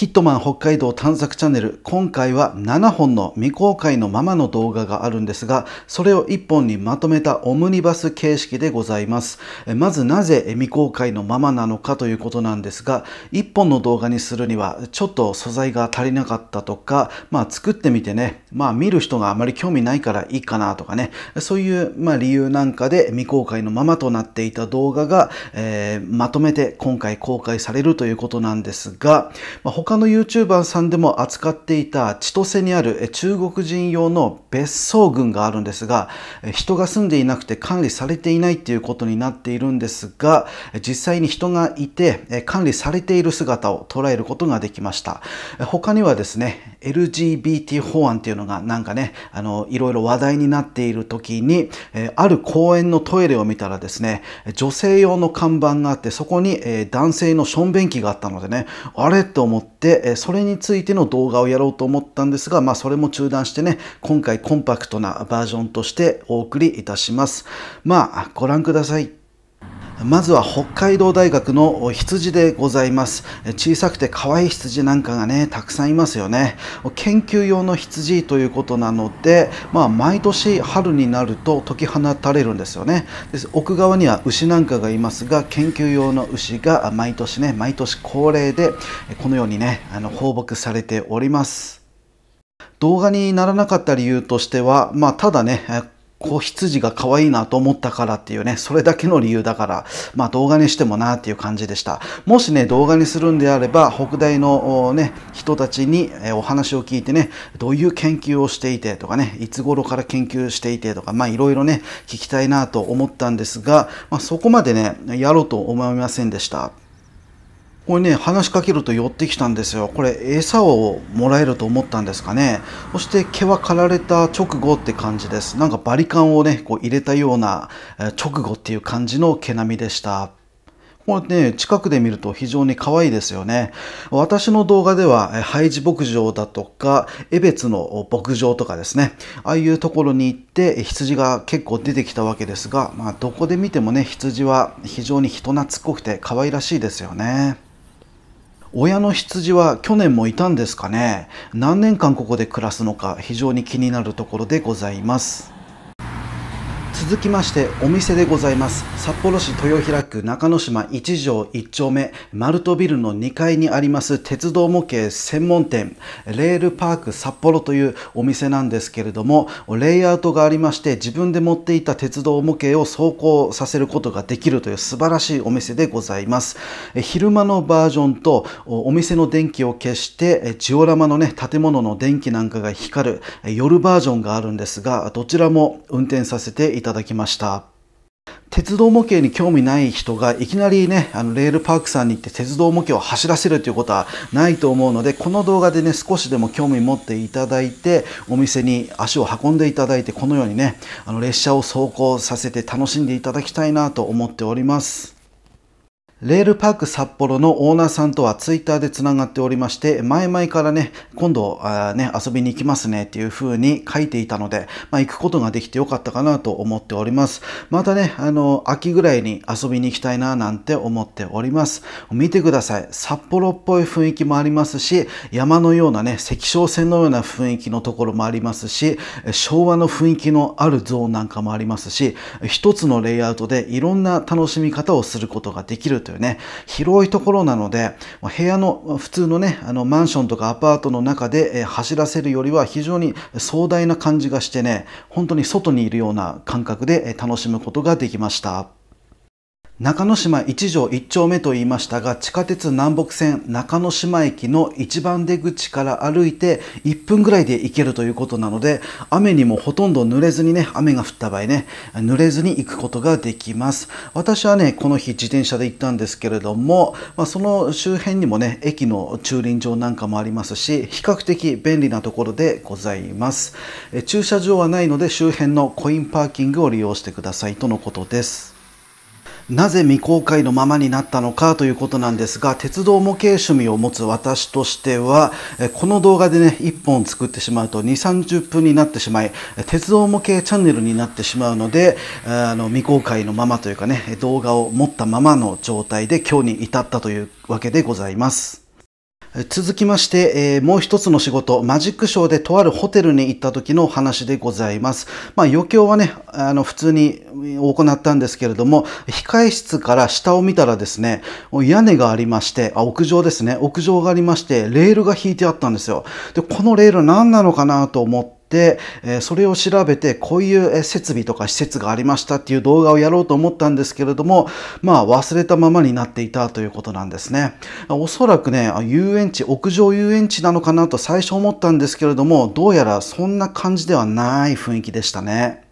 キットマン北海道探索チャンネル今回は7本の未公開のままの動画があるんですがそれを1本にまとめたオムニバス形式でございますまずなぜ未公開のままなのかということなんですが1本の動画にするにはちょっと素材が足りなかったとかまあ作ってみてねまあ見る人があまり興味ないからいいかなとかねそういうまあ理由なんかで未公開のままとなっていた動画が、えー、まとめて今回公開されるということなんですが、まあ他の YouTuber さんでも扱っていた千歳にある中国人用の別荘群があるんですが人が住んでいなくて管理されていないっていうことになっているんですが実際に人がいて管理されている姿を捉えることができました他にはですね LGBT 法案っていうのがなんかねあのいろいろ話題になっている時にある公園のトイレを見たらですね女性用の看板があってそこに男性のしょんべん機があったのでねあれと思ってでそれについての動画をやろうと思ったんですが、まあ、それも中断してね今回コンパクトなバージョンとしてお送りいたしますまあご覧くださいまずは北海道大学の羊でございます。小さくて可愛い羊なんかがね、たくさんいますよね。研究用の羊ということなので、まあ、毎年春になると解き放たれるんですよね。です奥側には牛なんかがいますが、研究用の牛が毎年ね、毎年恒例で、このようにね、あの放牧されております。動画にならなかった理由としては、まあ、ただね、子羊が可愛いなと思ったからっていうね、それだけの理由だから、まあ動画にしてもなっていう感じでした。もしね、動画にするんであれば、北大のね、人たちにお話を聞いてね、どういう研究をしていてとかね、いつ頃から研究していてとか、まあいろいろね、聞きたいなと思ったんですが、まあそこまでね、やろうと思いませんでした。これね話しかけると寄ってきたんですよこれ餌をもらえると思ったんですかねそして毛は刈られた直後って感じですなんかバリカンをねこう入れたような直後っていう感じの毛並みでしたこれね、近くで見ると非常に可愛いですよね。私の動画では、ハイジ牧場だとか、江別の牧場とかですね、ああいうところに行って羊が結構出てきたわけですが、まあ、どこで見てもね、羊は非常に人懐っこくて可愛らしいですよね。親の羊は去年もいたんですかね何年間ここで暮らすのか非常に気になるところでございます。続きましてお店でございます札幌市豊平区中之島1条1丁目マルトビルの2階にあります鉄道模型専門店レールパーク札幌というお店なんですけれどもレイアウトがありまして自分で持っていた鉄道模型を走行させることができるという素晴らしいお店でございます昼間のバージョンとお店の電気を消してジオラマのね建物の電気なんかが光る夜バージョンがあるんですがどちらも運転させていただきだきました。鉄道模型に興味ない人がいきなりね、あのレールパークさんに行って鉄道模型を走らせるということはないと思うので、この動画でね、少しでも興味持っていただいて、お店に足を運んでいただいて、このようにね、あの列車を走行させて楽しんでいただきたいなと思っております。レールパーク札幌のオーナーさんとはツイッターで繋がっておりまして、前々からね、今度あね、遊びに行きますねっていう風に書いていたので、まあ、行くことができてよかったかなと思っております。またね、あの、秋ぐらいに遊びに行きたいななんて思っております。見てください。札幌っぽい雰囲気もありますし、山のようなね、石小線のような雰囲気のところもありますし、昭和の雰囲気のあるゾーンなんかもありますし、一つのレイアウトでいろんな楽しみ方をすることができるとというね、広いところなので、部屋の普通のね、あのマンションとかアパートの中で走らせるよりは非常に壮大な感じがしてね、本当に外にいるような感覚で楽しむことができました。中之島1条1丁目と言いましたが、地下鉄南北線中之島駅の一番出口から歩いて1分ぐらいで行けるということなので、雨にもほとんど濡れずにね、雨が降った場合ね、濡れずに行くことができます。私はね、この日自転車で行ったんですけれども、まあ、その周辺にもね、駅の駐輪場なんかもありますし、比較的便利なところでございます。え駐車場はないので、周辺のコインパーキングを利用してくださいとのことです。なぜ未公開のままになったのかということなんですが鉄道模型趣味を持つ私としてはこの動画でね1本作ってしまうと2 3 0分になってしまい鉄道模型チャンネルになってしまうのであの未公開のままというかね動画を持ったままの状態で今日に至ったというわけでございます。続きまして、えー、もう一つの仕事、マジックショーでとあるホテルに行った時の話でございます。まあ余興はね、あの普通に行ったんですけれども、控室から下を見たらですね、屋根がありまして、あ、屋上ですね、屋上がありまして、レールが引いてあったんですよ。で、このレール何なのかなと思って、で、えそれを調べてこういう設備とか施設がありましたっていう動画をやろうと思ったんですけれども、まあ忘れたままになっていたということなんですね。おそらくね、遊園地、屋上遊園地なのかなと最初思ったんですけれども、どうやらそんな感じではない雰囲気でしたね。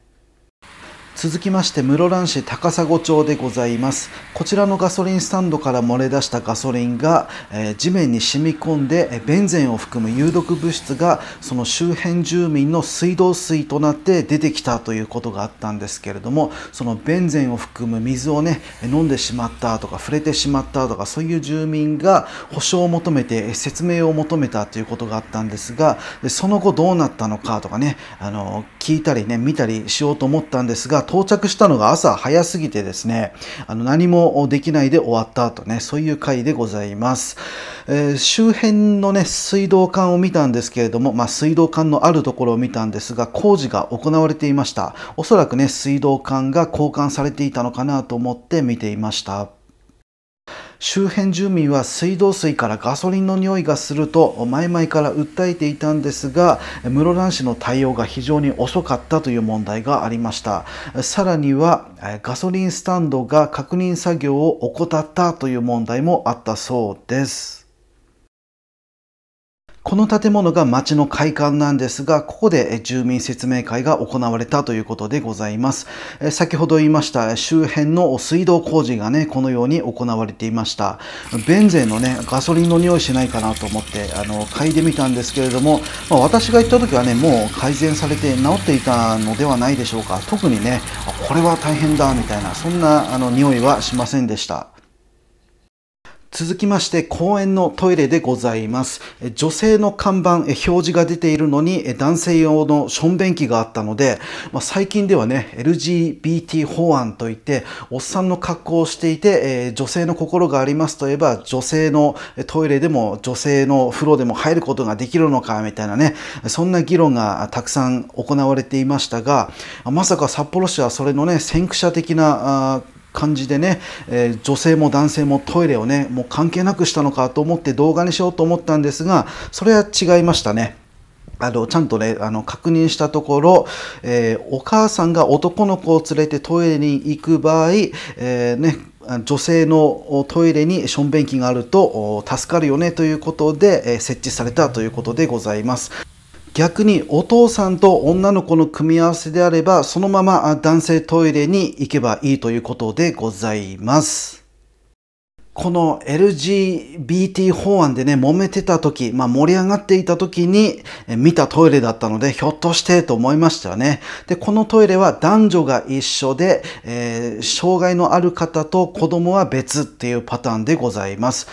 続きまして室蘭市高砂町でございますこちらのガソリンスタンドから漏れ出したガソリンが、えー、地面に染み込んでベンゼンを含む有毒物質がその周辺住民の水道水となって出てきたということがあったんですけれどもそのベンゼンを含む水をね飲んでしまったとか触れてしまったとかそういう住民が補償を求めて説明を求めたということがあったんですがその後どうなったのかとかねあの聞いたりね見たりしようと思ったんですが到着したのが朝早すぎてですね、あの何もできないで終わった後ね、そういう回でございます。えー、周辺のね、水道管を見たんですけれども、まあ、水道管のあるところを見たんですが、工事が行われていました。おそらくね、水道管が交換されていたのかなと思って見ていました。周辺住民は水道水からガソリンの匂いがすると前々から訴えていたんですが室蘭市の対応が非常に遅かったという問題がありましたさらにはガソリンスタンドが確認作業を怠ったという問題もあったそうですこの建物が町の会館なんですが、ここで住民説明会が行われたということでございます。先ほど言いました周辺の水道工事がね、このように行われていました。ベンゼンのね、ガソリンの匂いしないかなと思って、あの、嗅いでみたんですけれども、まあ、私が行った時はね、もう改善されて治っていたのではないでしょうか。特にね、これは大変だ、みたいな、そんなあの匂いはしませんでした。続きまして公園のトイレでございます女性の看板表示が出ているのに男性用のションべんがあったので、まあ、最近ではね LGBT 法案といっておっさんの格好をしていて、えー、女性の心がありますといえば女性のトイレでも女性の風呂でも入ることができるのかみたいなねそんな議論がたくさん行われていましたがまさか札幌市はそれのね先駆者的な感じでね、えー、女性も男性もトイレをねもう関係なくしたのかと思って動画にしようと思ったんですがそれは違いましたね。あの、ちゃんとね、あの、確認したところ、えー、お母さんが男の子を連れてトイレに行く場合、えー、ね、女性のトイレにしょんべん機があると助かるよねということで、え設置されたということでございます。逆にお父さんと女の子の組み合わせであれば、そのまま男性トイレに行けばいいということでございます。この LGBT 法案でね、揉めてた時、まあ盛り上がっていた時に見たトイレだったので、ひょっとしてと思いましたね。で、このトイレは男女が一緒で、えー、障害のある方と子供は別っていうパターンでございます。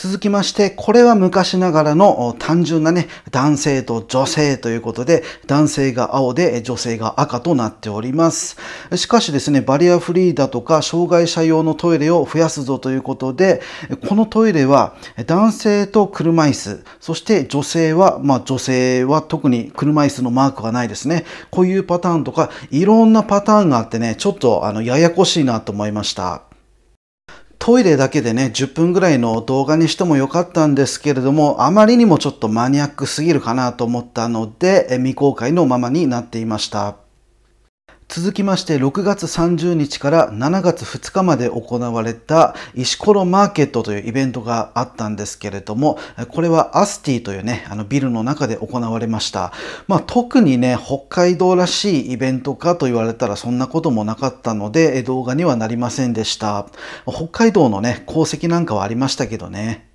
続きまして、これは昔ながらの単純なね、男性と女性ということで、男性が青で女性が赤となっております。しかしですね、バリアフリーだとか、障害者用のトイレを増やすぞということで、このトイレは男性と車椅子、そして女性は、まあ女性は特に車椅子のマークがないですね。こういうパターンとか、いろんなパターンがあってね、ちょっとあのややこしいなと思いました。トイレだけでね、10分ぐらいの動画にしてもよかったんですけれども、あまりにもちょっとマニアックすぎるかなと思ったので、未公開のままになっていました。続きまして6月30日から7月2日まで行われた石ころマーケットというイベントがあったんですけれどもこれはアスティというねあのビルの中で行われましたまあ特にね北海道らしいイベントかと言われたらそんなこともなかったので動画にはなりませんでした北海道のね功績なんかはありましたけどね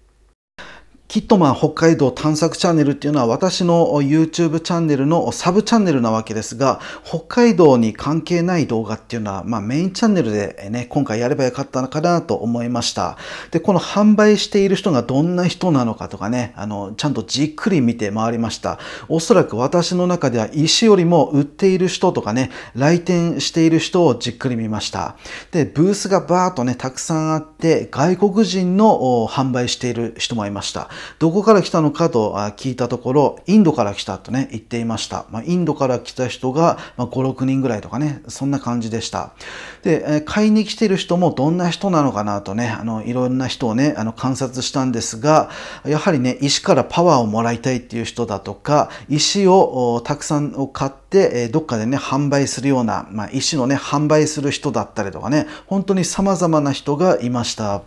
キットマン北海道探索チャンネルっていうのは私の YouTube チャンネルのサブチャンネルなわけですが、北海道に関係ない動画っていうのは、まあ、メインチャンネルでね、今回やればよかったのかなと思いました。で、この販売している人がどんな人なのかとかね、あの、ちゃんとじっくり見て回りました。おそらく私の中では石よりも売っている人とかね、来店している人をじっくり見ました。で、ブースがバーっとね、たくさんあって、外国人の販売している人もいました。どこから来たのかと聞いたところ、インドから来たとね、言っていました。まあ、インドから来た人が、まあ、5、6人ぐらいとかね、そんな感じでした。で、買いに来てる人もどんな人なのかなとね、あの、いろんな人をね、あの、観察したんですが、やはりね、石からパワーをもらいたいっていう人だとか、石をたくさん買って、どっかでね、販売するような、まあ、石のね、販売する人だったりとかね、本当に様々な人がいました。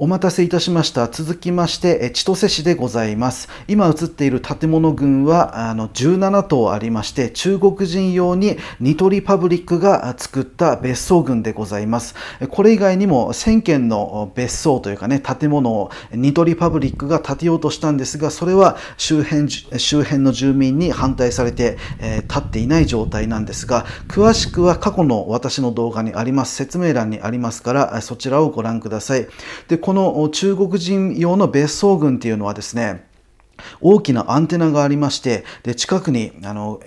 お待たせいたしました。続きまして、千歳市でございます。今映っている建物群はあの17棟ありまして、中国人用にニトリパブリックが作った別荘群でございます。これ以外にも1000軒の別荘というかね、建物をニトリパブリックが建てようとしたんですが、それは周辺周辺の住民に反対されて、えー、っていない状態なんですが、詳しくは過去の私の動画にあります、説明欄にありますから、そちらをご覧ください。でこの中国人用の別荘群っていうのはですね大きなアンテナがありましてで近くにあの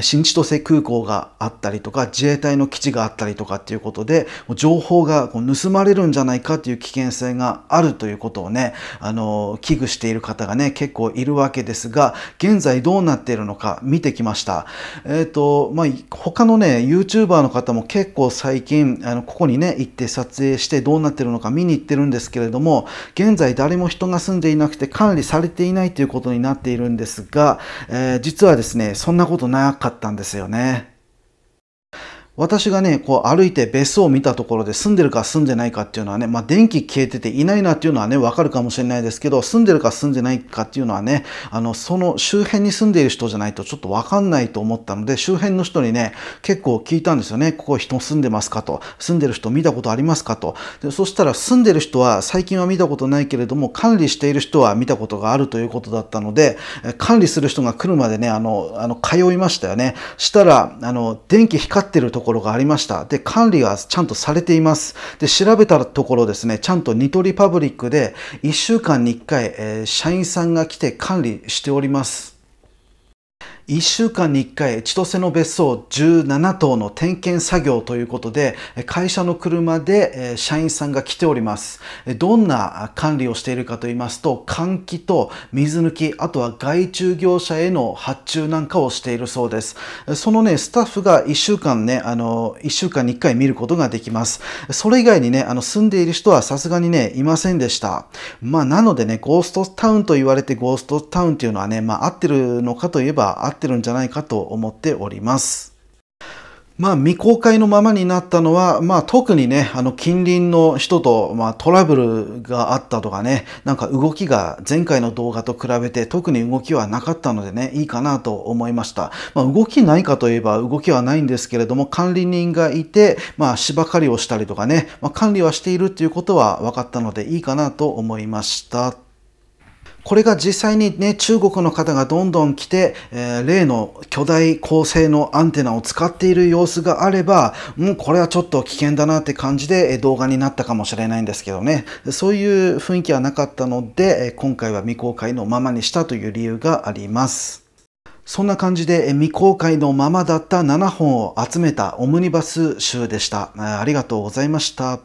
新千歳空港があったりとか自衛隊の基地があったりとかっていうことで情報がこう盗まれるんじゃないかという危険性があるということをねあの危惧している方がね結構いるわけですが現在どうなっているのか見てきました、えっ、ー、とまあ、他のね YouTuber の方も結構最近あのここにね行って撮影してどうなっているのか見に行ってるんですけれども現在誰も人が住んでいなくて管理されていないといういうことになっているんですが、えー、実はですね、そんなことなかったんですよね。私がね、こう歩いて別荘を見たところで住んでるか住んでないかっていうのはね、まあ電気消えてていないなっていうのはね、わかるかもしれないですけど、住んでるか住んでないかっていうのはね、あの、その周辺に住んでいる人じゃないとちょっとわかんないと思ったので、周辺の人にね、結構聞いたんですよね。ここ人住んでますかと。住んでる人見たことありますかと。でそしたら住んでる人は最近は見たことないけれども、管理している人は見たことがあるということだったので、管理する人が来るまでね、あの、あの通いましたよね。したら、あの、電気光ってるとところがありました。で、管理はちゃんとされています。で、調べたところですね、ちゃんとニトリパブリックで1週間に1回、えー、社員さんが来て管理しております。1週間に1回千歳の別荘17棟の点検作業ということで会社の車で社員さんが来ておりますどんな管理をしているかと言いますと換気と水抜きあとは外注業者への発注なんかをしているそうですそのねスタッフが1週間ねあの1週間に1回見ることができますそれ以外にねあの住んでいる人はさすがにねいませんでしたまあなのでねゴーストタウンと言われてゴーストタウンっていうのはねまあ合ってるのかといえば合ってるんじゃないかと思っております。まあ、未公開のままになったのは、まあ、特にね、あの、近隣の人と、まあ、トラブルがあったとかね、なんか動きが前回の動画と比べて特に動きはなかったのでね、いいかなと思いました。まあ、動きないかといえば動きはないんですけれども、管理人がいて、まあ、芝刈りをしたりとかね、まあ、管理はしているということは分かったのでいいかなと思いました。これが実際にね、中国の方がどんどん来て、えー、例の巨大高性能アンテナを使っている様子があれば、もうこれはちょっと危険だなって感じで動画になったかもしれないんですけどね。そういう雰囲気はなかったので、今回は未公開のままにしたという理由があります。そんな感じで未公開のままだった7本を集めたオムニバス集でした。ありがとうございました。